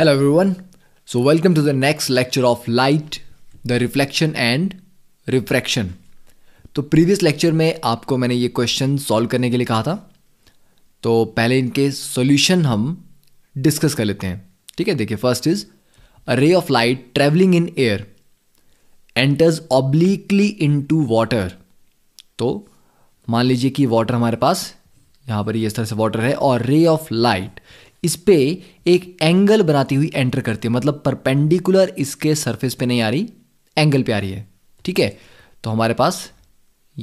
Hello everyone. So welcome to the next lecture of light, the reflection and refraction. तो previous lecture में आपको मैंने ये question solve करने के लिए कहा था तो पहले इनके solution हम discuss कर लेते हैं ठीक है देखिए first is a ray of light travelling in air enters obliquely into water. Water तो मान लीजिए कि वाटर हमारे पास यहाँ पर ये इस तरह से वाटर है और रे ऑफ लाइट इस पे एक एंगल बनाती हुई एंटर करती है मतलब परपेंडिकुलर इसके सरफेस पे नहीं आ रही एंगल पे आ रही है ठीक है तो हमारे पास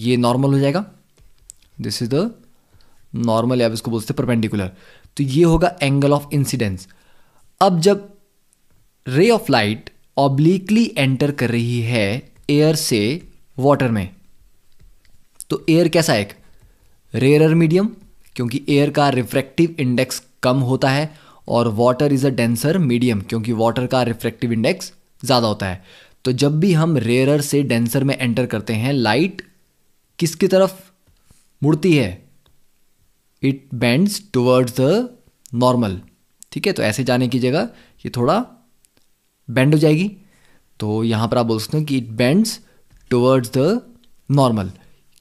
ये नॉर्मल हो जाएगा दिस इज द नॉर्मल या इसको बोलते हैं परपेंडिकुलर तो ये होगा एंगल ऑफ इंसिडेंस अब जब रे ऑफ लाइट ऑब्लिकली एंटर कर रही है एयर से वाटर में तो एयर कैसा है एक रेयर मीडियम क्योंकि एयर का रिफ्रैक्टिव इंडेक्स कम होता है और water is a denser medium क्योंकि वाटर का रिफ्रेक्टिव इंडेक्स ज़्यादा होता है तो जब भी हम रेयरर से डेंसर में एंटर करते हैं लाइट किसकी तरफ मुड़ती है it bends towards the normal ठीक है तो ऐसे जाने की जगह ये थोड़ा बेंड हो जाएगी तो यहाँ पर आप बोल सकते हो कि it bends towards the normal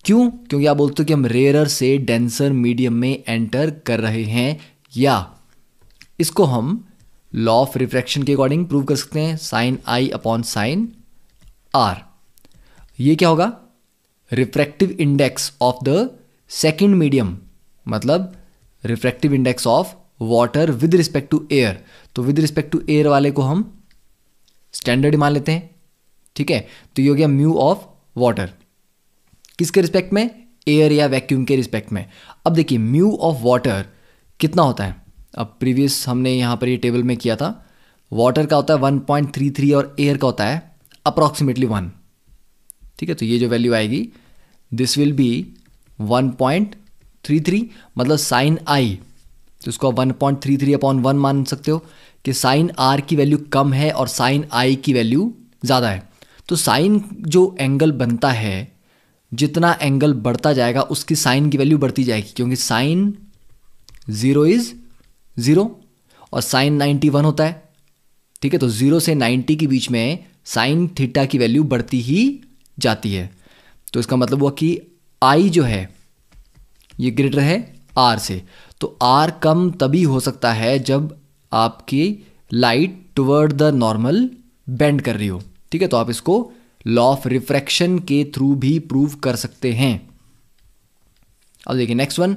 क्यों क्योंकि आप बोलते हो कि हम रेयरर से डेंसर मीडियम में एंटर कर रहे हैं या इसको हम लॉ ऑफ रिफ्रैक्शन के अकॉर्डिंग प्रूव कर सकते हैं sine i upon sine r ये क्या होगा refractive index of the second medium मतलब refractive index of water with respect to air तो विद रिस्पेक्ट टू एयर वाले को हम स्टैंडर्ड मान लेते हैं ठीक है तो ये हो गया म्यू ऑफ वाटर किसके रिस्पेक्ट में एयर या वैक्यूम के रिस्पेक्ट में अब देखिए म्यू ऑफ वाटर कितना होता है अब प्रीवियस हमने यहाँ पर ये टेबल में किया था वाटर का होता है 1.33 और एयर का होता है अप्रॉक्सीमेटली वन ठीक है तो ये जो वैल्यू आएगी दिस विल बी 1.33 मतलब साइन आई तो इसको आप थ्री अपॉन वन मान सकते हो कि साइन आर की वैल्यू कम है और साइन आई की वैल्यू ज़्यादा है तो साइन जो एंगल बनता है जितना एंगल बढ़ता जाएगा उसकी साइन की वैल्यू बढ़ती जाएगी क्योंकि साइन ज़ीरो इज़ ज़ीरो और साइन नाइन्टी वन होता है ठीक है तो ज़ीरो से नाइन्टी के बीच में साइन थीटा की वैल्यू बढ़ती ही जाती है तो इसका मतलब हुआ कि आई जो है ये ग्रेटर है आर से तो आर कम तभी हो सकता है जब आपकी light toward the normal bend कर रही हो ठीक है तो आप इसको लॉ ऑफ रिफ्रैक्शन के थ्रू भी प्रूव कर सकते हैं अब देखिए next one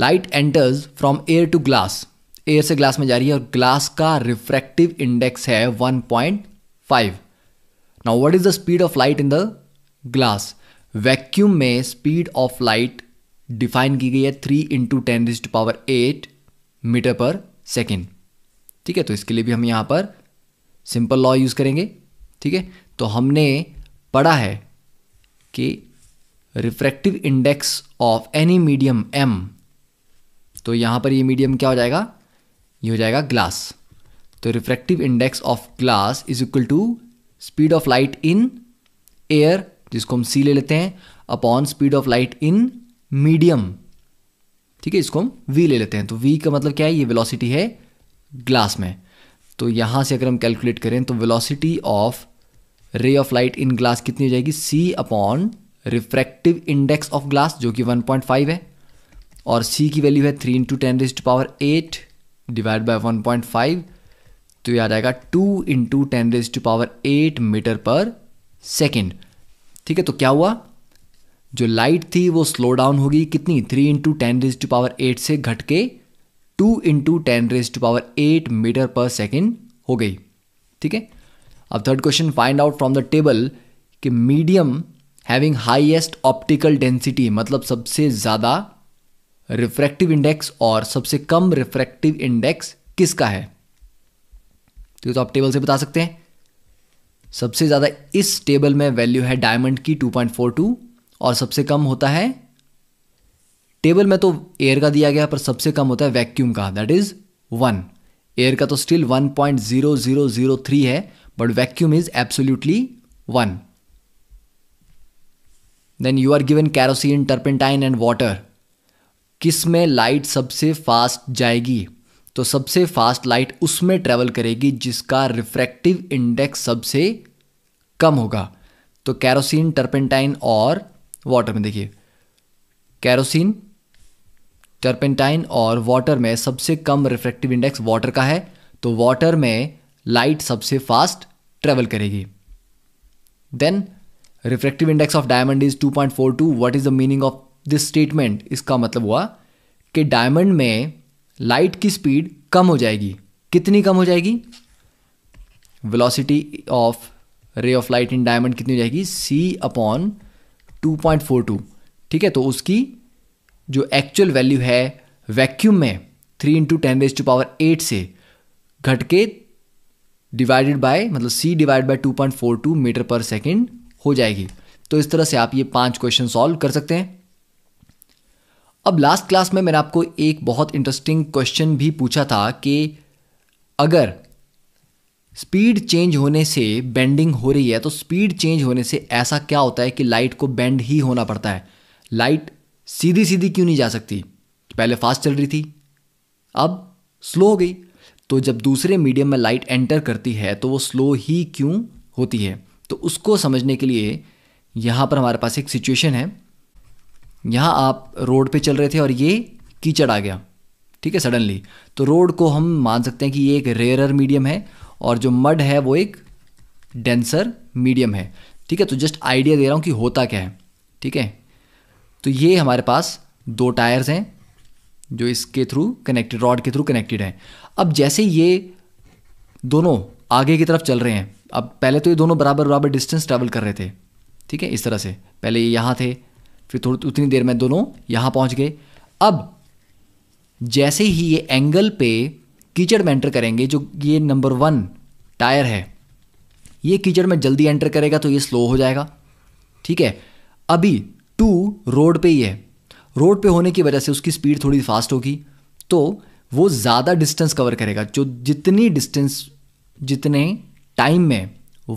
light enters from air to glass air से ग्लास में जा रही है और ग्लास का रिफ्रैक्टिव इंडेक्स है 1.5 now what is the speed of light in the glass vacuum में स्पीड ऑफ लाइट डिफाइन की गई है three into ten raise to power eight metre पर सेकेंड ठीक है तो इसके लिए भी हम यहाँ पर सिंपल लॉ यूज़ करेंगे ठीक है तो हमने पढ़ा है कि refractive index of any medium M तो यहाँ पर ये मीडियम क्या हो जाएगा ये हो जाएगा ग्लास तो refractive index of glass is equal to speed of light in air जिसको हम सी ले लेते हैं upon speed of light in medium ठीक है इसको हम वी ले लेते हैं तो वी का मतलब क्या है ये वेलोसिटी है ग्लास में तो यहाँ से अगर हम कैलकुलेट करें तो velocity of ray of light in glass कितनी हो जाएगी C upon refractive index of glass जो कि 1.5 है और सी की वैल्यू है three into ten to power eight divide by one point five तो ये आ जाएगा two into ten to power eight metre पर सेकेंड ठीक है तो क्या हुआ जो लाइट थी वो स्लो डाउन होगी कितनी three into ten raise to power eight से घट के two into ten raise to power eight metre पर सेकेंड हो गई ठीक है अब third question find out from the table कि medium having highest optical density मतलब सबसे ज़्यादा रिफ्रैक्टिव इंडेक्स और सबसे कम रिफ्रैक्टिव इंडेक्स किसका है तो ये तो आप टेबल से बता सकते हैं सबसे ज़्यादा इस टेबल में वैल्यू है डायमंड की 2.42 और सबसे कम होता है टेबल में तो एयर का दिया गया पर सबसे कम होता है वैक्यूम का दैट इज़ वन एयर का तो स्टिल 1.0003 है but vacuum is absolutely one then you are given kerosene turpentine and water किस में लाइट सबसे फास्ट जाएगी तो सबसे फास्ट लाइट उसमें ट्रेवल करेगी जिसका रिफ्रैक्टिव इंडेक्स सबसे कम होगा तो कैरोसिन टर्पेंटाइन और वाटर में देखिए कैरोसिन टर्पेंटाइन और वाटर में सबसे कम रिफ्रैक्टिव इंडेक्स वाटर का है तो वाटर में लाइट सबसे फास्ट ट्रेवल करेगी then refractive index of diamond is 2.42 what is the meaning of this statement इसका मतलब हुआ कि डायमंड में लाइट की स्पीड कम हो जाएगी कितनी कम हो जाएगी velocity of ray of light in diamond कितनी हो जाएगी C upon two point four two ठीक है तो उसकी जो एक्चुअल वैल्यू है वैक्यूम में three into ten raise to power eight से घट के डिवाइडेड बाय मतलब C divide by two point four two metre पर सेकेंड हो जाएगी तो इस तरह से आप ये पांच क्वेश्चन सॉल्व कर सकते हैं अब लास्ट क्लास में मैंने आपको एक बहुत इंटरेस्टिंग क्वेश्चन भी पूछा था कि अगर स्पीड चेंज होने से बेंडिंग हो रही है तो स्पीड चेंज होने से ऐसा क्या होता है कि लाइट को बेंड ही होना पड़ता है लाइट सीधी सीधी क्यों नहीं जा सकती पहले फास्ट चल रही थी अब स्लो हो गई तो जब दूसरे मीडियम में लाइट एंटर करती है तो वो स्लो ही क्यों होती है तो उसको समझने के लिए यहाँ पर हमारे पास एक सिचुएशन है यहाँ आप रोड पे चल रहे थे और ये कीचड़ आ गया ठीक है सडनली तो रोड को हम मान सकते हैं कि ये एक रेयरर मीडियम है और जो मड है वो एक डेंसर मीडियम है ठीक है तो जस्ट आइडिया दे रहा हूँ कि होता क्या है ठीक है तो ये हमारे पास दो टायर्स हैं जो इसके थ्रू कनेक्टेड रॉड के थ्रू कनेक्टेड हैं अब जैसे ये दोनों आगे की तरफ चल रहे हैं अब पहले तो ये दोनों बराबर बराबर डिस्टेंस ट्रैवल कर रहे थे ठीक है इस तरह से पहले ये यहाँ थे फिर थोड़ी उतनी देर में दोनों यहाँ पहुँच गए अब जैसे ही ये एंगल पे कीचड़ में एंटर करेंगे जो ये नंबर वन टायर है ये कीचड़ में जल्दी एंटर करेगा तो ये स्लो हो जाएगा ठीक है अभी टू रोड पे ही है रोड पे होने की वजह से उसकी स्पीड थोड़ी फास्ट होगी तो वो ज़्यादा डिस्टेंस कवर करेगा जो जितनी डिस्टेंस जितने टाइम में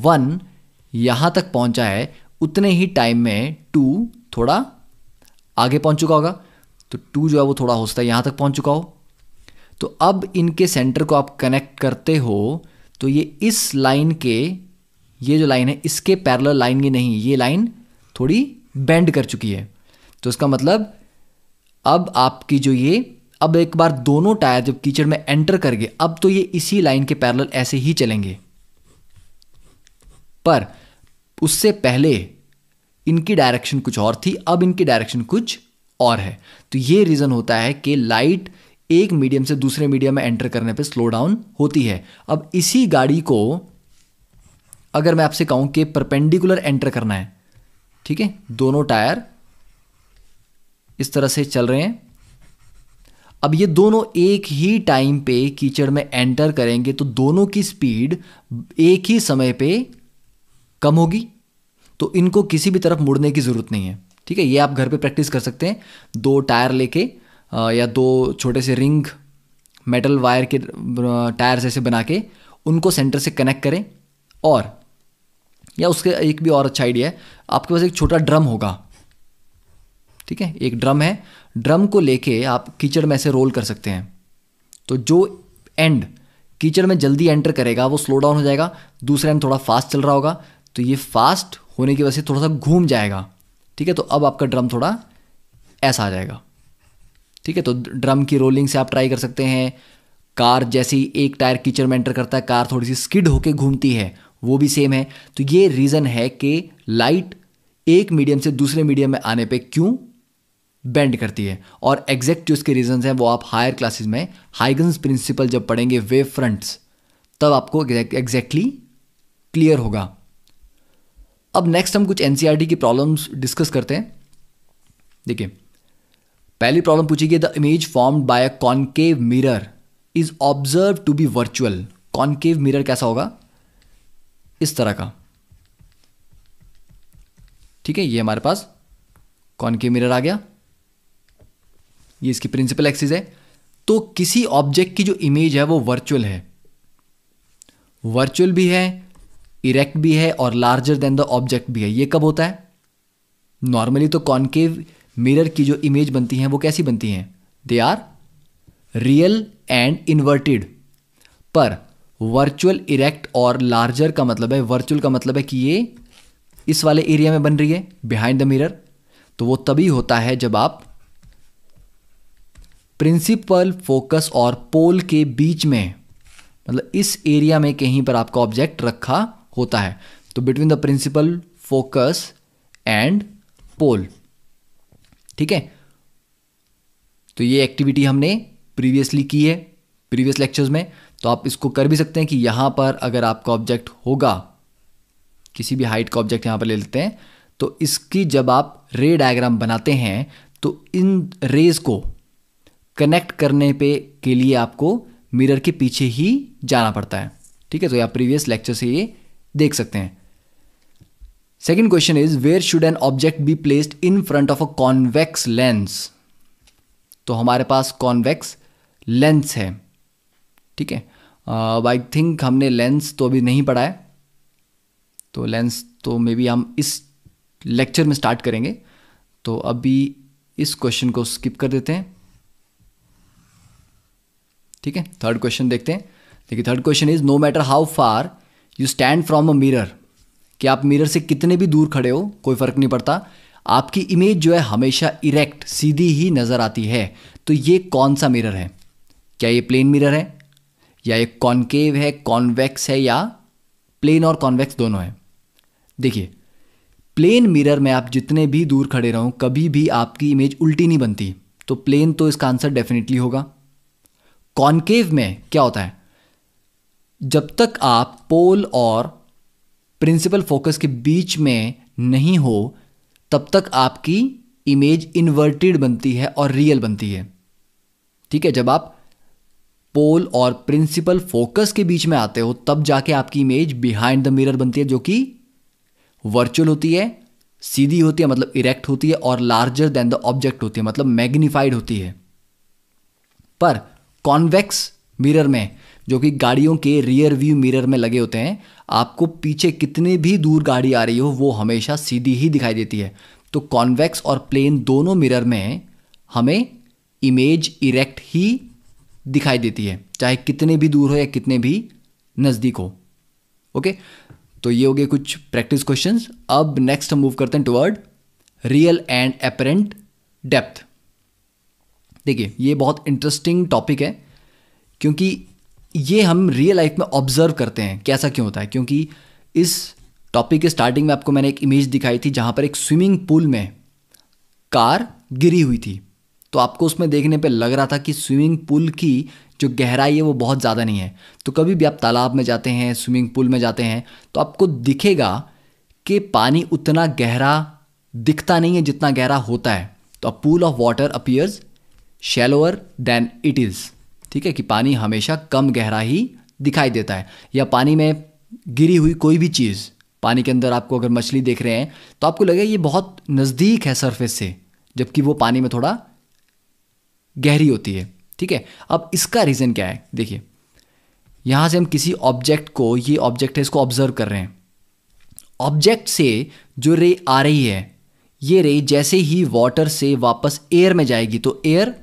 वन यहाँ तक पहुँचा है उतने ही टाइम में टू थोड़ा आगे पहुंच चुका होगा तो टू जो है वो थोड़ा हो सकता है यहां तक पहुंच चुका हो तो अब इनके सेंटर को आप कनेक्ट करते हो तो ये इस लाइन के ये जो लाइन है इसके पैरल लाइन की नहीं ये लाइन थोड़ी बेंड कर चुकी है तो इसका मतलब अब आपकी जो ये अब एक बार दोनों टायर जब कीचड़ में एंटर कर गए अब तो ये इसी लाइन के पैरल ऐसे ही चलेंगे पर उससे पहले इनकी डायरेक्शन कुछ और थी अब इनकी डायरेक्शन कुछ और है तो ये रीज़न होता है कि लाइट एक मीडियम से दूसरे मीडियम में एंटर करने पे स्लो डाउन होती है अब इसी गाड़ी को अगर मैं आपसे कहूं कि परपेंडिकुलर एंटर करना है ठीक है दोनों टायर इस तरह से चल रहे हैं अब ये दोनों एक ही टाइम पे कीचड़ में एंटर करेंगे तो दोनों की स्पीड एक ही समय पे कम होगी तो इनको किसी भी तरफ मुड़ने की ज़रूरत नहीं है ठीक है ये आप घर पे प्रैक्टिस कर सकते हैं दो टायर लेके या दो छोटे से रिंग मेटल वायर के टायर जैसे बना के उनको सेंटर से कनेक्ट करें और या उसके एक भी और अच्छा आइडिया है आपके पास एक छोटा ड्रम होगा ठीक है एक ड्रम है ड्रम को लेके आप कीचड़ में ऐसे रोल कर सकते हैं तो जो एंड कीचड़ में जल्दी एंटर करेगा वो स्लो डाउन हो जाएगा दूसरा एंड थोड़ा फास्ट चल रहा होगा तो ये फास्ट होने की वजह से थोड़ा सा घूम जाएगा ठीक है तो अब आपका ड्रम थोड़ा ऐसा आ जाएगा ठीक है तो ड्रम की रोलिंग से आप ट्राई कर सकते हैं कार जैसी एक टायर कीचड़ में एंटर करता है कार थोड़ी सी स्किड होके घूमती है वो भी सेम है तो ये रीज़न है कि लाइट एक मीडियम से दूसरे मीडियम में आने पे क्यों बेंड करती है और एग्जैक्ट जो इसके रीजंस हैं वो आप हायर क्लासेस में हाइगन्स प्रिंसिपल जब पढ़ेंगे वेव फ्रंट्स तब आपको एग्जैक्टली क्लियर होगा अब नेक्स्ट हम कुछ एनसीआरटी e की प्रॉब्लम्स डिस्कस करते हैं देखिए पहली प्रॉब्लम पूछी गई the image form by a concave mirror is observe to be virtual concave mirror कैसा होगा इस तरह का ठीक है ये हमारे पास कॉनकेव मिरर आ गया ये इसकी प्रिंसिपल एक्सिस है तो किसी ऑब्जेक्ट की जो इमेज है वो वर्चुअल है वर्चुअल भी है इरेक्ट भी है और लार्जर देन द ऑब्जेक्ट भी है ये कब होता है नॉर्मली तो कॉन्केव मिरर की जो इमेज बनती हैं वो कैसी बनती हैं they are real and inverted पर वर्चुअल इरेक्ट और लार्जर का मतलब है वर्चुअल का मतलब है कि ये इस वाले एरिया में बन रही है बिहाइंड द मिरर तो वो तभी होता है जब आप प्रिंसिपल फोकस और पोल के बीच में मतलब इस एरिया में कहीं पर आपका ऑब्जेक्ट रखा होता है तो between the principal focus and pole ठीक है तो ये एक्टिविटी हमने प्रीवियसली की है प्रीवियस लेक्चर्स में तो आप इसको कर भी सकते हैं कि यहां पर अगर आपका ऑब्जेक्ट होगा किसी भी हाइट का ऑब्जेक्ट यहां पर ले लेते हैं तो इसकी जब आप रे डायग्राम बनाते हैं तो इन रेज को कनेक्ट करने पे के लिए आपको मिरर के पीछे ही जाना पड़ता है ठीक है तो या प्रीवियस लेक्चर से ये देख सकते हैं second question is where should an object be placed in front of a convex lens तो हमारे पास कॉन्वेक्स लेंस है ठीक है आई थिंक हमने लेंस तो अभी नहीं पढ़ा है तो लेंस तो मे बी हम इस लेक्चर में स्टार्ट करेंगे तो अभी इस क्वेश्चन को स्किप कर देते हैं ठीक है थर्ड क्वेश्चन देखते हैं देखिए third question is no matter how far you stand from a mirror कि आप मिरर से कितने भी दूर खड़े हो कोई फ़र्क नहीं पड़ता आपकी इमेज जो है हमेशा इरेक्ट सीधी ही नज़र आती है तो ये कौन सा मिरर है क्या ये प्लेन मिरर है या ये कॉन्केव है कॉन्वेक्स है या प्लेन और कॉन्वेक्स दोनों है देखिए प्लेन मिरर में आप जितने भी दूर खड़े रहो कभी भी आपकी इमेज उल्टी नहीं बनती तो प्लेन तो इसका आंसर डेफिनेटली होगा कॉन्केव में क्या होता है जब तक आप पोल और प्रिंसिपल फोकस के बीच में नहीं हो तब तक आपकी इमेज इन्वर्टेड बनती है और रियल बनती है ठीक है जब आप पोल और प्रिंसिपल फोकस के बीच में आते हो तब जाके आपकी इमेज बिहाइंड द मिरर बनती है जो कि वर्चुअल होती है सीधी होती है मतलब इरेक्ट होती है और लार्जर देन द ऑब्जेक्ट होती है मतलब मैग्निफाइड होती है पर कॉन्वेक्स मिरर में जो कि गाड़ियों के रियर व्यू मिरर में लगे होते हैं आपको पीछे कितने भी दूर गाड़ी आ रही हो वो हमेशा सीधी ही दिखाई देती है तो कॉन्वेक्स और प्लेन दोनों मिरर में हमें इमेज इरेक्ट ही दिखाई देती है चाहे कितने भी दूर हो या कितने भी नज़दीक हो ओके तो ये हो गए कुछ प्रैक्टिस क्वेश्चंस अब नेक्स्ट हम मूव करते हैं toward real and apparent depth देखिए ये बहुत इंटरेस्टिंग टॉपिक है क्योंकि ये हम रियल लाइफ में ऑब्जर्व करते हैं कैसा क्यों होता है क्योंकि इस टॉपिक के स्टार्टिंग में आपको मैंने एक इमेज दिखाई थी जहाँ पर एक स्विमिंग पूल में कार गिरी हुई थी तो आपको उसमें देखने पे लग रहा था कि स्विमिंग पूल की जो गहराई है वो बहुत ज़्यादा नहीं है तो कभी भी आप तालाब में जाते हैं स्विमिंग पूल में जाते हैं तो आपको दिखेगा कि पानी उतना गहरा दिखता नहीं है जितना गहरा होता है तो a pool of water appears shallower than it is ठीक है कि पानी हमेशा कम गहरा ही दिखाई देता है या पानी में गिरी हुई कोई भी चीज़ पानी के अंदर आपको अगर मछली देख रहे हैं तो आपको लगे ये बहुत नज़दीक है सरफेस से जबकि वो पानी में थोड़ा गहरी होती है ठीक है अब इसका रीज़न क्या है देखिए यहाँ से हम किसी ऑब्जेक्ट को ये ऑब्जेक्ट है इसको ऑब्जर्व कर रहे हैं ऑब्जेक्ट से जो रे आ रही है ये रे जैसे ही वाटर से वापस एयर में जाएगी तो एयर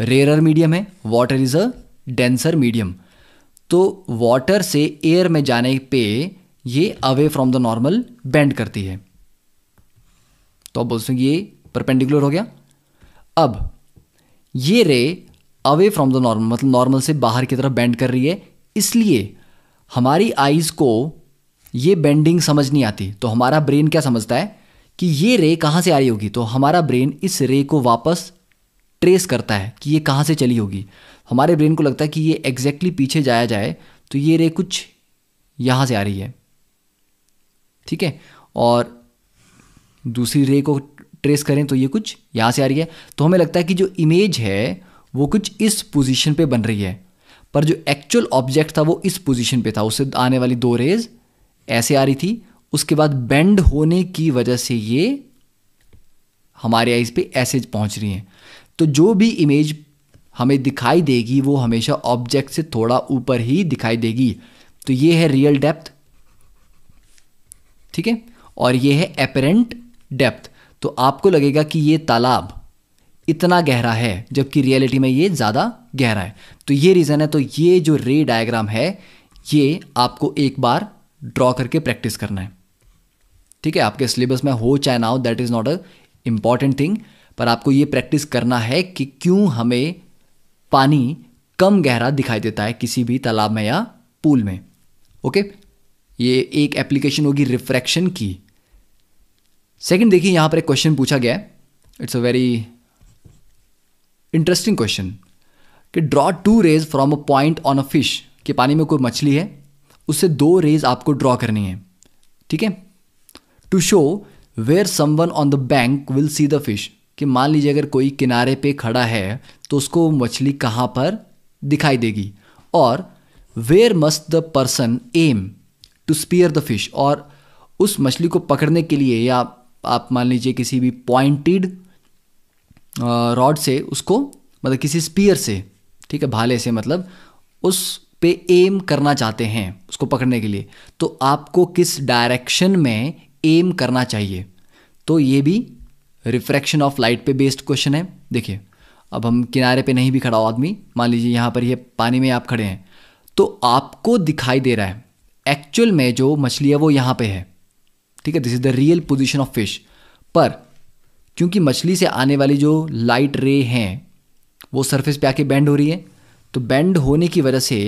रेयर मीडियम है water is a denser medium तो वाटर से एयर में जाने पे ये away from the normal bend करती है तो अब बोल सकते ये परपेंडिकुलर हो गया अब ये ray away from the normal मतलब नॉर्मल से बाहर की तरफ बेंड कर रही है इसलिए हमारी आईज को ये बेंडिंग समझ नहीं आती तो हमारा ब्रेन क्या समझता है कि ये रे कहां से आ रही होगी तो हमारा ब्रेन इस रे को वापस ट्रेस करता है कि ये कहाँ से चली होगी हमारे ब्रेन को लगता है कि ये एग्जैक्टली पीछे जाया जाए तो ये रे कुछ यहाँ से आ रही है ठीक है और दूसरी रे को ट्रेस करें तो ये कुछ यहाँ से आ रही है तो हमें लगता है कि जो इमेज है वो कुछ इस पोजीशन पे बन रही है पर जो एक्चुअल ऑब्जेक्ट था वो इस पोजीशन पे था उससे आने वाली दो रेज ऐसे आ रही थी उसके बाद बेंड होने की वजह से ये हमारे आईज पे ऐसे पहुंच रही हैं तो जो भी इमेज हमें दिखाई देगी वो हमेशा ऑब्जेक्ट से थोड़ा ऊपर ही दिखाई देगी तो ये है रियल डेप्थ ठीक है और ये है अपेरेंट डेप्थ तो आपको लगेगा कि ये तालाब इतना गहरा है जबकि रियलिटी में ये ज़्यादा गहरा है तो ये रीज़न है तो ये जो रे डायग्राम है ये आपको एक बार ड्रॉ करके प्रैक्टिस करना है ठीक है आपके सिलेबस में हो चाहे ना हो that is not a important thing पर आपको ये प्रैक्टिस करना है कि क्यों हमें पानी कम गहरा दिखाई देता है किसी भी तालाब में या पूल में ओके ये एक एप्लीकेशन होगी रिफ्रैक्शन की सेकंड देखिए यहां पर एक क्वेश्चन पूछा गया है it's a very interesting question कि draw two rays from a point on a fish कि पानी में कोई मछली है उससे दो रेज आपको ड्रॉ करनी है ठीक है to show where someone on the bank will see the fish कि मान लीजिए अगर कोई किनारे पे खड़ा है तो उसको मछली कहाँ पर दिखाई देगी और where must the person aim to spear the fish और उस मछली को पकड़ने के लिए या आप मान लीजिए किसी भी पॉइंटेड रॉड से उसको मतलब किसी स्पीयर से ठीक है भाले से मतलब उस पे एम करना चाहते हैं उसको पकड़ने के लिए तो आपको किस डायरेक्शन में एम करना चाहिए तो ये भी रिफ्रैक्शन ऑफ लाइट पे बेस्ड क्वेश्चन है देखिए अब हम किनारे पे नहीं भी खड़ा हो आदमी मान लीजिए यहाँ पर ये पानी में आप खड़े हैं तो आपको दिखाई दे रहा है एक्चुअल में जो मछली है वो यहाँ पे है ठीक है this is the real position of fish पर क्योंकि मछली से आने वाली जो लाइट रे हैं वो सरफेस पे आके बैंड हो रही है तो बैंड होने की वजह से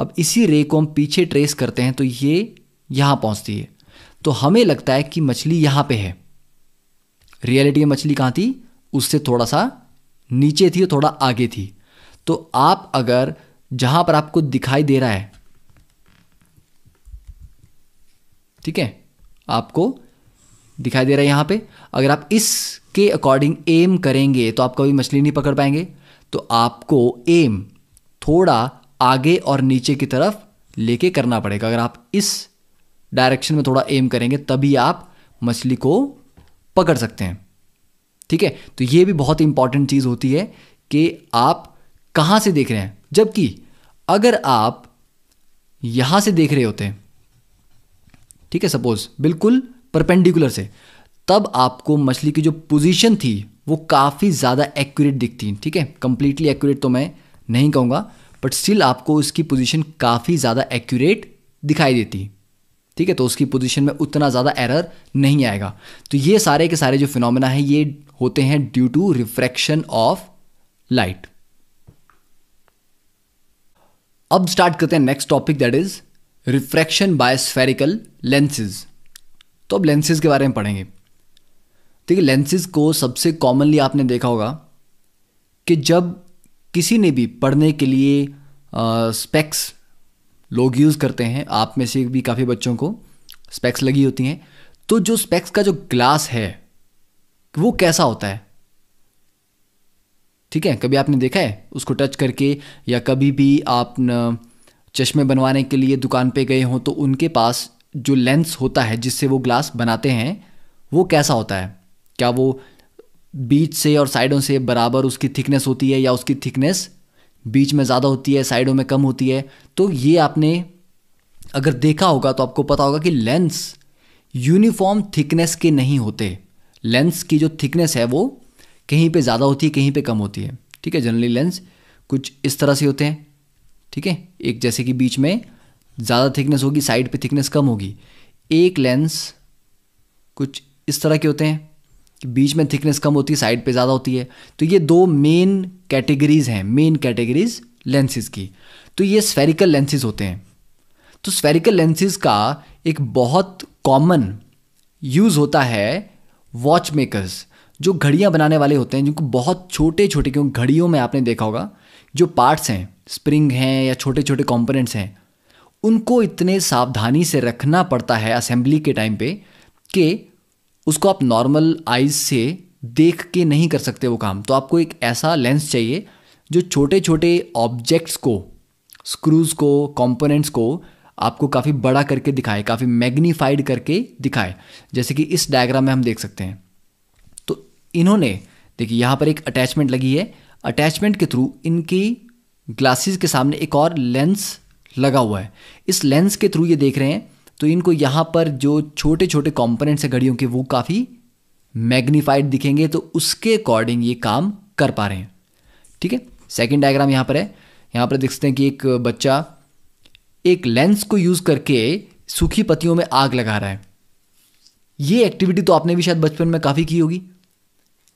अब इसी रे को हम पीछे ट्रेस करते हैं तो ये यहाँ पहुँचती है तो हमें लगता है कि मछली यहाँ पे है रियलिटी में मछली कहाँ थी उससे थोड़ा सा नीचे थी और थोड़ा आगे थी तो आप अगर जहां पर आपको दिखाई दे रहा है ठीक है आपको दिखाई दे रहा है यहां पे अगर आप इसके अकॉर्डिंग एम करेंगे तो आप कभी मछली नहीं पकड़ पाएंगे तो आपको एम थोड़ा आगे और नीचे की तरफ लेके करना पड़ेगा अगर आप इस डायरेक्शन में थोड़ा एम करेंगे तभी आप मछली को पकड़ सकते हैं ठीक है तो ये भी बहुत इंपॉर्टेंट चीज़ होती है कि आप कहां से देख रहे हैं जबकि अगर आप यहां से देख रहे होते ठीक है सपोज बिल्कुल परपेंडिकुलर से तब आपको मछली की जो पोजीशन थी वो काफ़ी ज़्यादा एक्यूरेट दिखती ठीक है कंप्लीटली एक्यूरेट तो मैं नहीं कहूँगा बट स्टिल आपको उसकी पोजीशन काफ़ी ज़्यादा एक्यूरेट दिखाई देती ठीक है तो उसकी पोजीशन में उतना ज़्यादा एरर नहीं आएगा तो ये सारे के सारे जो फिनोमेना है ये होते हैं due to refraction of light अब स्टार्ट करते हैं next topic that is refraction by spherical lenses तो अब लेंसेज के बारे में पढ़ेंगे देखिए लेंसेज को सबसे कॉमनली आपने देखा होगा कि जब किसी ने भी पढ़ने के लिए स्पेक्स लोग यूज़ करते हैं आप में से भी काफ़ी बच्चों को स्पेक्स लगी होती हैं तो जो स्पेक्स का जो ग्लास है वो कैसा होता है ठीक है कभी आपने देखा है उसको टच करके या कभी भी आप चश्मे बनवाने के लिए दुकान पे गए हों तो उनके पास जो लेंस होता है जिससे वो ग्लास बनाते हैं वो कैसा होता है क्या वो बीच से और साइडों से बराबर उसकी थिकनेस होती है या उसकी थिकनेस बीच में ज़्यादा होती है साइडों में कम होती है तो ये आपने अगर देखा होगा तो आपको पता होगा कि लेंस यूनिफॉर्म थिकनेस के नहीं होते लेंस की जो थिकनेस है वो कहीं पे ज़्यादा होती है कहीं पे कम होती है ठीक है जनरली लेंस कुछ इस तरह से होते हैं ठीक है एक जैसे कि बीच में ज़्यादा थिकनेस होगी साइड पे थिकनेस कम होगी एक लेंस कुछ इस तरह के होते हैं बीच में थिकनेस कम होती है साइड पे ज़्यादा होती है तो ये दो मेन कैटेगरीज हैं मेन कैटेगरीज लेंसेज की तो ये स्फेरिकल लेंसेज होते हैं तो स्फेरिकल लेंसेज का एक बहुत कॉमन यूज़ होता है वॉच मेकर्स जो घड़ियाँ बनाने वाले होते हैं जिनको बहुत छोटे छोटे क्योंकि घड़ियों में आपने देखा होगा जो पार्ट्स हैं स्प्रिंग हैं या छोटे छोटे कंपोनेंट्स हैं उनको इतने सावधानी से रखना पड़ता है असेंबली के टाइम पे कि उसको आप नॉर्मल आइज से देख के नहीं कर सकते वो काम तो आपको एक ऐसा लेंस चाहिए जो छोटे छोटे ऑब्जेक्ट्स को स्क्रूज़ को कंपोनेंट्स को आपको काफ़ी बड़ा करके दिखाए काफ़ी मैग्नीफाइड करके दिखाए जैसे कि इस डायग्राम में हम देख सकते हैं तो इन्होंने देखिए यहाँ पर एक अटैचमेंट लगी है अटैचमेंट के थ्रू इनकी ग्लासेस के सामने एक और लेंस लगा हुआ है इस लेंस के थ्रू ये देख रहे हैं तो इनको यहाँ पर जो छोटे छोटे कॉम्पोनेंट्स हैं घड़ियों के वो काफ़ी मैग्नीफाइड दिखेंगे तो उसके अकॉर्डिंग ये काम कर पा रहे हैं ठीक है सेकेंड डायग्राम यहाँ पर है यहाँ पर देख सकते हैं कि एक बच्चा एक लेंस को यूज़ करके सूखी पत्तियों में आग लगा रहा है ये एक्टिविटी तो आपने भी शायद बचपन में काफ़ी की होगी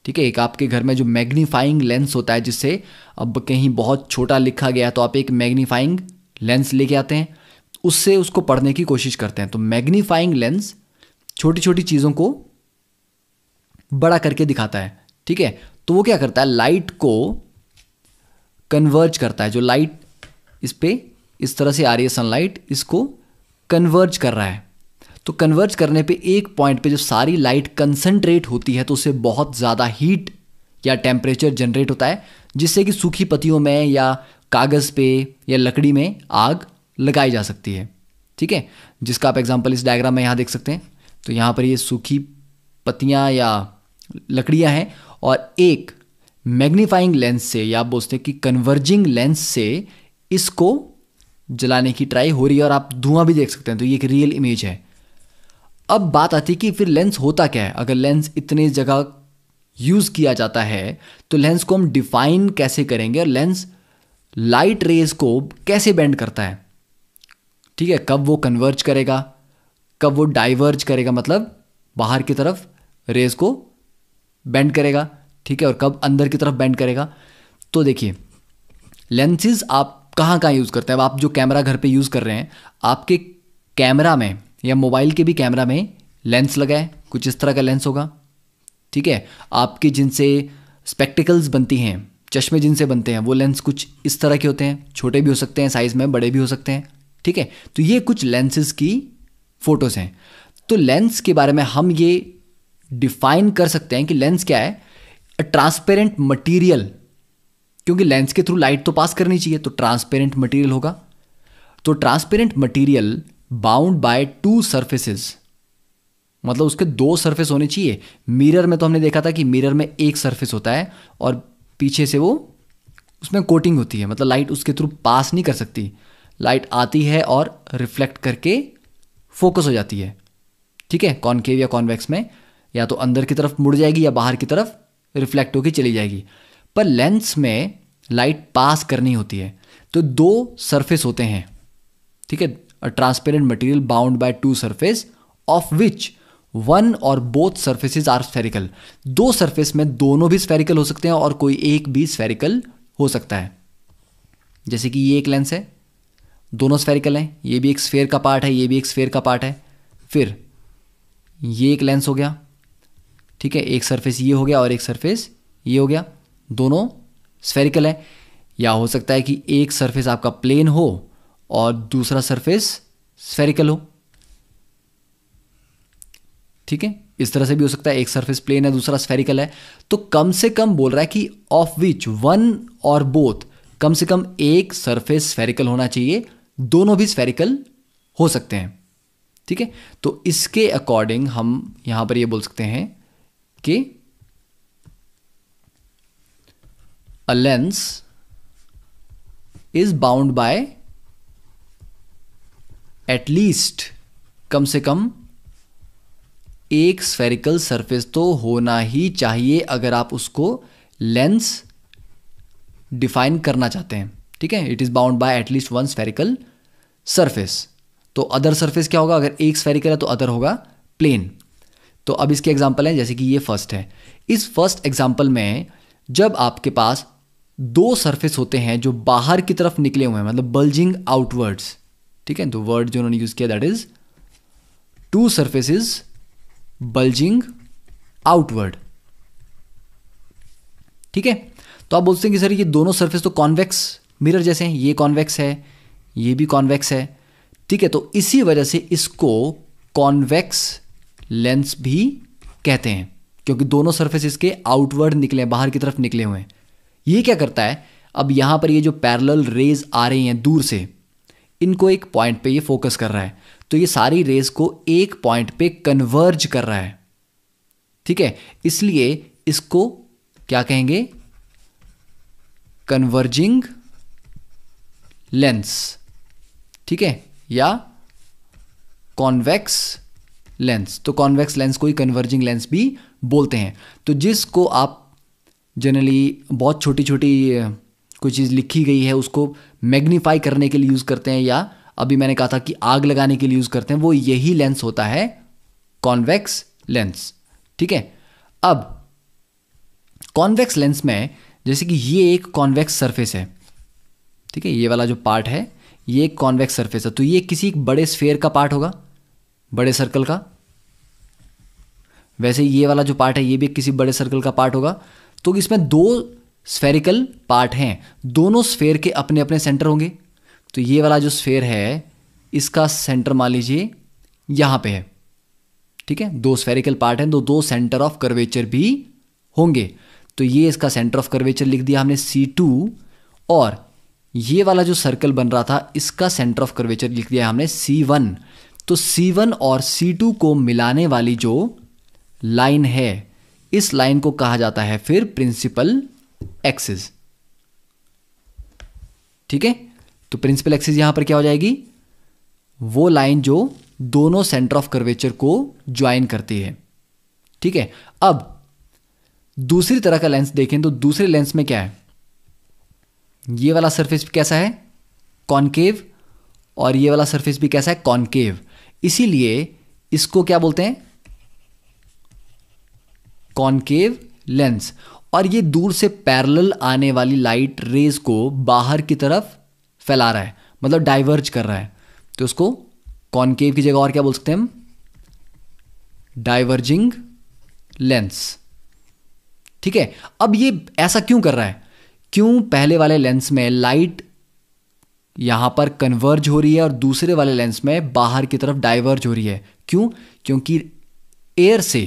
ठीक है एक आपके घर में जो मैग्नीफाइंग लेंस होता है जिससे अब कहीं बहुत छोटा लिखा गया तो आप एक मैग्नीफाइंग लेंस लेके आते हैं उससे उसको पढ़ने की कोशिश करते हैं तो मैग्नीफाइंग लेंस छोटी छोटी चीज़ों को बड़ा करके दिखाता है ठीक है तो वो क्या करता है लाइट को कन्वर्ज करता है जो लाइट इस पर इस तरह से आ रही है सनलाइट इसको कन्वर्ज कर रहा है तो कन्वर्ज करने पे एक पॉइंट पे जब सारी लाइट कंसंट्रेट होती है तो उससे बहुत ज़्यादा हीट या टेम्परेचर जनरेट होता है जिससे कि सूखी पतियों में या कागज़ पे या लकड़ी में आग लगाई जा सकती है ठीक है जिसका आप एग्जाम्पल इस डायग्राम में यहाँ देख सकते हैं तो यहाँ पर ये सूखी पत्तियाँ या लकड़ियाँ हैं और एक मैग्नीफाइंग लेंस से या आप बोलते हैं कि कन्वर्जिंग लेंस से इसको जलाने की ट्राई हो रही है और आप धुआं भी देख सकते हैं तो ये एक रियल इमेज है अब बात आती है कि फिर लेंस होता क्या है अगर लेंस इतने जगह यूज़ किया जाता है तो लेंस को हम डिफाइन कैसे करेंगे और लेंस लाइट रेज को कैसे बेंड करता है ठीक है कब वो कन्वर्ज करेगा कब वो डाइवर्ज करेगा मतलब बाहर की तरफ रेज को बेंड करेगा ठीक है और कब अंदर की तरफ बेंड करेगा तो देखिए लेंसेज आप कहाँ कहाँ यूज़ करते हैं अब आप जो कैमरा घर पे यूज़ कर रहे हैं आपके कैमरा में या मोबाइल के भी कैमरा में लेंस लगाए कुछ इस तरह का लेंस होगा ठीक है आपके जिनसे स्पेक्टिकल्स बनती हैं चश्मे जिनसे बनते हैं वो लेंस कुछ इस तरह के होते हैं छोटे भी हो सकते हैं साइज़ में बड़े भी हो सकते हैं ठीक है तो ये कुछ लेंसेज की फ़ोटोज़ हैं तो लेंस के बारे में हम ये डिफाइन कर सकते हैं कि लेंस क्या है अ ट्रांसपेरेंट मटेरियल क्योंकि लेंस के थ्रू लाइट तो पास करनी चाहिए तो ट्रांसपेरेंट मटेरियल होगा तो transparent material bound by two surfaces मतलब उसके दो सरफेस होने चाहिए मिरर में तो हमने देखा था कि मिरर में एक सरफेस होता है और पीछे से वो उसमें कोटिंग होती है मतलब लाइट उसके थ्रू पास नहीं कर सकती लाइट आती है और रिफ्लेक्ट करके फोकस हो जाती है ठीक है कॉन्केव या कॉन्वेक्स में या तो अंदर की तरफ मुड़ जाएगी या बाहर की तरफ रिफ्लेक्ट होकर चली जाएगी पर लेंस में लाइट पास करनी होती है तो दो सरफेस होते हैं ठीक है transparent material bound by two surface of which one or both surfaces are spherical दो सर्फेस में दोनों भी स्फेरिकल हो सकते हैं और कोई एक भी स्फेरिकल हो सकता है जैसे कि ये एक लेंस है दोनों स्फेरिकल हैं ये भी एक स्फेयर का पार्ट है ये भी एक स्फेयर का पार्ट है फिर ये एक लेंस हो गया ठीक है एक सरफेस ये हो गया और एक सरफेस ये हो गया दोनों स्फेरिकल है या हो सकता है कि एक सरफेस आपका प्लेन हो और दूसरा सरफेस स्फेरिकल हो ठीक है इस तरह से भी हो सकता है एक सरफेस प्लेन है दूसरा स्फेरिकल है तो कम से कम बोल रहा है कि of which one or both कम से कम एक सरफेस स्फेरिकल होना चाहिए दोनों भी स्फेरिकल हो सकते हैं ठीक है तो इसके अकॉर्डिंग हम यहां पर ये बोल सकते हैं कि a lens is bound by at least कम से कम एक स्फेरिकल सरफेस तो होना ही चाहिए अगर आप उसको लेंस डिफाइन करना चाहते हैं ठीक है it is bound by at least one spherical surface तो अदर सरफेस क्या होगा अगर एक स्फेरिकल है तो अदर होगा प्लेन तो अब इसके एग्जाम्पल हैं जैसे कि ये फर्स्ट है इस फर्स्ट एग्जाम्पल में जब आपके पास दो सरफेस होते हैं जो बाहर की तरफ निकले हुए हैं मतलब बल्जिंग आउटवर्ड्स ठीक है तो वर्ड जो उन्होंने यूज़ किया that is two surfaces bulging outward ठीक है तो आप बोलते हैं कि सर ये दोनों सर्फेस तो कॉन्वेक्स मिरर जैसे हैं ये कॉन्वेक्स है ये भी कॉन्वेक्स है ठीक है तो इसी वजह से इसको कॉन्वेक्स लेंस भी कहते हैं क्योंकि दोनों सर्फेस इसके आउटवर्ड निकले बाहर की तरफ निकले हुए हैं ये क्या करता है अब यहां पर ये जो पैरल रेज आ रही हैं दूर से इनको एक पॉइंट पे ये फोकस कर रहा है तो ये सारी रेज को एक पॉइंट पे कन्वर्ज कर रहा है ठीक है इसलिए इसको क्या कहेंगे कन्वर्जिंग लेंस ठीक है या कॉन्वेक्स लेंस तो कॉन्वेक्स लेंस को ही कन्वर्जिंग लेंस भी बोलते हैं तो जिसको आप जनरली बहुत छोटी छोटी कोई चीज़ लिखी गई है उसको मैग्नीफाई करने के लिए यूज़ करते हैं या अभी मैंने कहा था कि आग लगाने के लिए यूज़ करते हैं वो यही लेंस होता है कॉन्वेक्स लेंस ठीक है अब कॉन्वेक्स लेंस में जैसे कि ये एक कॉन्वेक्स सरफेस है ठीक है ये वाला जो पार्ट है ये एक कॉन्वेक्स सरफेस है तो ये किसी एक बड़े स्फेयर का पार्ट होगा बड़े सर्कल का वैसे ये वाला जो पार्ट है ये भी किसी बड़े सर्कल का पार्ट होगा तो इसमें दो स्फेरिकल पार्ट हैं दोनों स्फेयर के अपने अपने सेंटर होंगे तो ये वाला जो स्फेयर है इसका सेंटर मान लीजिए यहाँ पे है ठीक है दो स्फेरिकल पार्ट हैं तो दो सेंटर ऑफ कर्वेचर भी होंगे तो ये इसका सेंटर ऑफ कर्वेचर लिख दिया हमने सी टू और ये वाला जो सर्कल बन रहा था इसका सेंटर ऑफ कर्वेचर लिख दिया हमने सी वन तो सी वन और सी टू को मिलाने वाली जो लाइन है इस लाइन को कहा जाता है फिर प्रिंसिपल एक्सिस ठीक है तो प्रिंसिपल एक्सिस यहां पर क्या हो जाएगी वो लाइन जो दोनों सेंटर ऑफ कर्वेचर को ज्वाइन करती है ठीक है अब दूसरी तरह का लेंस देखें तो दूसरे लेंस में क्या है ये वाला सरफेस कैसा है कॉनकेव और ये वाला सरफेस भी कैसा है कॉनकेव इसीलिए इसको क्या बोलते हैं कॉनकेव लेंस और ये दूर से पैरेलल आने वाली लाइट रेज को बाहर की तरफ फैला रहा है मतलब डाइवर्ज कर रहा है तो उसको कॉनकेव की जगह और क्या बोल सकते हैं हम डाइवर्जिंग लेंस ठीक है अब ये ऐसा क्यों कर रहा है क्यों पहले वाले लेंस में लाइट यहां पर कन्वर्ज हो रही है और दूसरे वाले लेंस में बाहर की तरफ डाइवर्ज हो रही है क्यों क्योंकि एयर से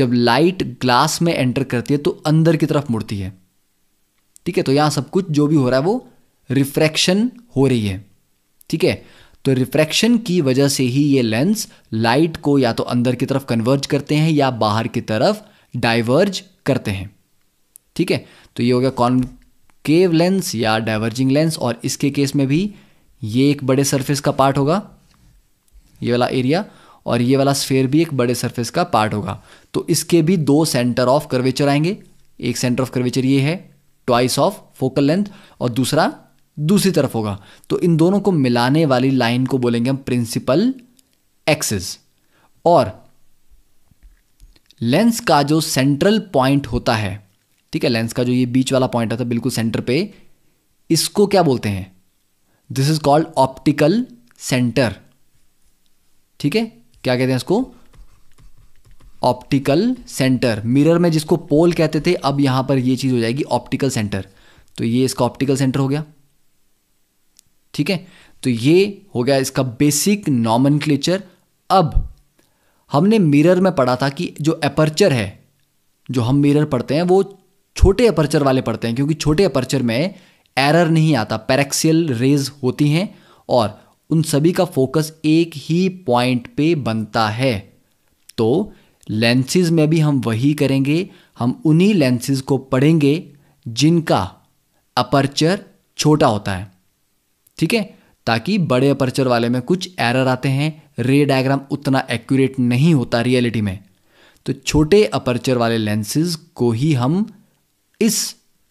जब लाइट ग्लास में एंटर करती है तो अंदर की तरफ मुड़ती है ठीक है तो यहां सब कुछ जो भी हो रहा है वो रिफ्रैक्शन हो रही है ठीक है तो रिफ्रैक्शन की वजह से ही ये लेंस लाइट को या तो अंदर की तरफ कन्वर्ज करते हैं या बाहर की तरफ डाइवर्ज करते हैं ठीक है तो ये हो गया कॉन केव लेंस या डाइवर्जिंग लेंस और इसके केस में भी ये एक बड़े सरफेस का पार्ट होगा ये वाला एरिया और ये वाला स्फेयर भी एक बड़े सरफेस का पार्ट होगा तो इसके भी दो सेंटर ऑफ कर्वेचर आएंगे एक सेंटर ऑफ कर्वेचर ये है ट्वाइस ऑफ फोकल लेंथ और दूसरा दूसरी तरफ होगा तो इन दोनों को मिलाने वाली लाइन को बोलेंगे हम प्रिंसिपल एक्सेस और लेंस का जो सेंट्रल पॉइंट होता है ठीक है लेंस का जो ये बीच वाला पॉइंट आता है तो बिल्कुल सेंटर पे इसको क्या बोलते हैं this is called optical centre ठीक है क्या कहते हैं इसको ऑप्टिकल सेंटर मिरर में जिसको पोल कहते थे अब यहां पर ये चीज हो जाएगी ऑप्टिकल सेंटर तो ये इसका ऑप्टिकल सेंटर हो गया ठीक है तो ये हो गया इसका बेसिक नॉमन अब हमने मिरर में पढ़ा था कि जो एपर्चर है जो हम मिरर पढ़ते हैं वो छोटे अपर्चर वाले पढ़ते हैं क्योंकि छोटे अपर्चर में एरर नहीं आता पैरेक्सियल रेज होती हैं और उन सभी का फोकस एक ही पॉइंट पे बनता है तो लेंसेज में भी हम वही करेंगे हम उन्हीं लेंसेज को पढ़ेंगे जिनका अपर्चर छोटा होता है ठीक है ताकि बड़े अपर्चर वाले में कुछ एरर आते हैं रे डायग्राम उतना एक्यूरेट नहीं होता रियलिटी में तो छोटे अपर्चर वाले लेंसेज को ही हम इस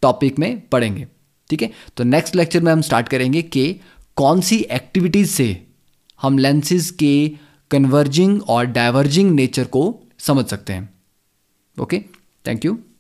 टॉपिक में पढ़ेंगे ठीक है तो नेक्स्ट लेक्चर में हम स्टार्ट करेंगे कि कौन सी एक्टिविटीज़ से हम लेंसेज के कन्वर्जिंग और डाइवर्जिंग नेचर को समझ सकते हैं ओके थैंक यू